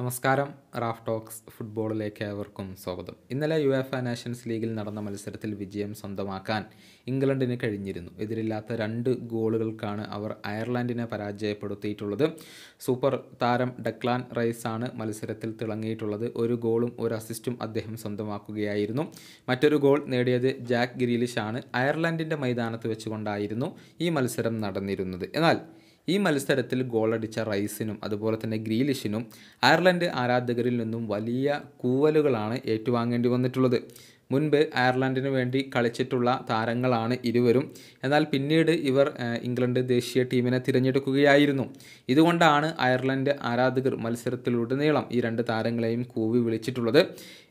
നമസ്കാരം Raf talks ഫുട്ബോളിലേക്ക് ഏവർക്കും സ്വാഗതം ഇന്നലെ യു എഫ് നാഷൻസ് ലീഗിൽ നടന്ന മത്സരത്തിൽ വിജയം സ്വന്തമാക്കാൻ ഇംഗ്ലണ്ടിന് കഴിഞ്ഞിരുന്നു എതിരില്ലാത്ത രണ്ട് ഗോളുകൾക്കാണ് അവർ അയർലൻഡിനെ പരാജയപ്പെടുത്തിയിട്ടുള്ളത് സൂപ്പർ താരം ഡക്ലാൻ റൈസ് ആണ് മത്സരത്തിൽ തിളങ്ങിയിട്ടുള്ളത് ഒരു ഗോളും ഒരു അസിസ്റ്റും അദ്ദേഹം സ്വന്തമാക്കുകയായിരുന്നു മറ്റൊരു ഗോൾ നേടിയത് ജാക്ക് ഗിരീലിഷാണ് ആണ് അയർലൻഡിൻ്റെ മൈതാനത്ത് വെച്ചുകൊണ്ടായിരുന്നു ഈ മത്സരം നടന്നിരുന്നത് എന്നാൽ ഈ മത്സരത്തിൽ ഗോളടിച്ച റൈസിനും അതുപോലെ തന്നെ ഗ്രീലിഷിനും അയർലൻഡ് ആരാധകരിൽ നിന്നും വലിയ കൂവലുകളാണ് ഏറ്റുവാങ്ങേണ്ടി വന്നിട്ടുള്ളത് മുൻപ് അയർലൻഡിന് വേണ്ടി കളിച്ചിട്ടുള്ള താരങ്ങളാണ് ഇരുവരും എന്നാൽ പിന്നീട് ഇവർ ഇംഗ്ലണ്ട് ദേശീയ ടീമിനെ തിരഞ്ഞെടുക്കുകയായിരുന്നു ഇതുകൊണ്ടാണ് അയർലൻഡ് ആരാധകർ മത്സരത്തിലുടനീളം ഈ രണ്ട് താരങ്ങളെയും കൂവി വിളിച്ചിട്ടുള്ളത്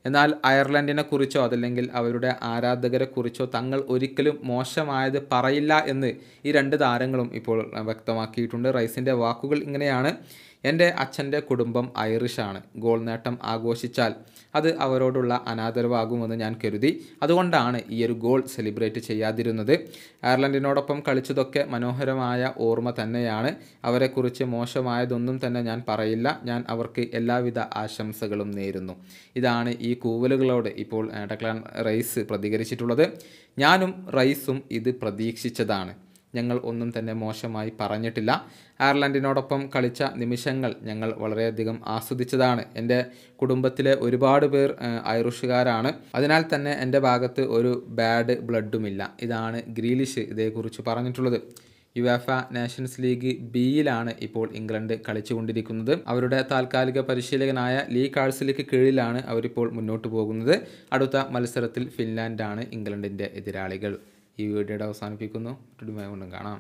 എന്നാൽ അയർലൻഡിനെക്കുറിച്ചോ അതല്ലെങ്കിൽ അവരുടെ ആരാധകരെക്കുറിച്ചോ തങ്ങൾ ഒരിക്കലും മോശമായത് പറയില്ല എന്ന് ഈ രണ്ട് താരങ്ങളും ഇപ്പോൾ വ്യക്തമാക്കിയിട്ടുണ്ട് റൈസിൻ്റെ വാക്കുകൾ ഇങ്ങനെയാണ് എൻ്റെ അച്ഛൻ്റെ കുടുംബം ഐറിഷാണ് ഗോൾ നേട്ടം ആഘോഷിച്ചാൽ അത് അവരോടുള്ള അനാദരവാകുമെന്ന് ഞാൻ കരുതി അതുകൊണ്ടാണ് ഈ ഒരു ഗോൾ സെലിബ്രേറ്റ് ചെയ്യാതിരുന്നത് അയർലൻഡിനോടൊപ്പം കളിച്ചതൊക്കെ മനോഹരമായ ഓർമ്മ തന്നെയാണ് അവരെക്കുറിച്ച് മോശമായതൊന്നും തന്നെ ഞാൻ പറയില്ല ഞാൻ അവർക്ക് എല്ലാവിധ ആശംസകളും നേരുന്നു ഇതാണ് ഈ കൂവലുകളോട് ഇപ്പോൾ ഡെക്ലാൻ റൈസ് പ്രതികരിച്ചിട്ടുള്ളത് ഞാനും റൈസും ഇത് പ്രതീക്ഷിച്ചതാണ് ഞങ്ങൾ ഒന്നും തന്നെ മോശമായി പറഞ്ഞിട്ടില്ല അയർലൻഡിനോടൊപ്പം കളിച്ച നിമിഷങ്ങൾ ഞങ്ങൾ വളരെയധികം ആസ്വദിച്ചതാണ് എൻ്റെ കുടുംബത്തിലെ ഒരുപാട് പേർ ഐറിഷുകാരാണ് അതിനാൽ തന്നെ എൻ്റെ ഭാഗത്ത് ഒരു ബാഡ് ബ്ലഡുമില്ല ഇതാണ് ഗ്രീലിഷ് ഇതേക്കുറിച്ച് പറഞ്ഞിട്ടുള്ളത് യുവേഫ നാഷൻസ് ലീഗ് ബിയിലാണ് ഇപ്പോൾ ഇംഗ്ലണ്ട് കളിച്ചുകൊണ്ടിരിക്കുന്നത് അവരുടെ താൽക്കാലിക പരിശീലകനായ ലീ കാഴ്സിലേക്ക് കീഴിലാണ് അവരിപ്പോൾ മുന്നോട്ട് പോകുന്നത് അടുത്ത മത്സരത്തിൽ ഫിൻലാൻഡാണ് ഇംഗ്ലണ്ടിൻ്റെ എതിരാളികൾ ഈ വീഡിയോയുടെ അവസാനിപ്പിക്കുന്നു മറ്റൊരു കൊണ്ടും കാണാം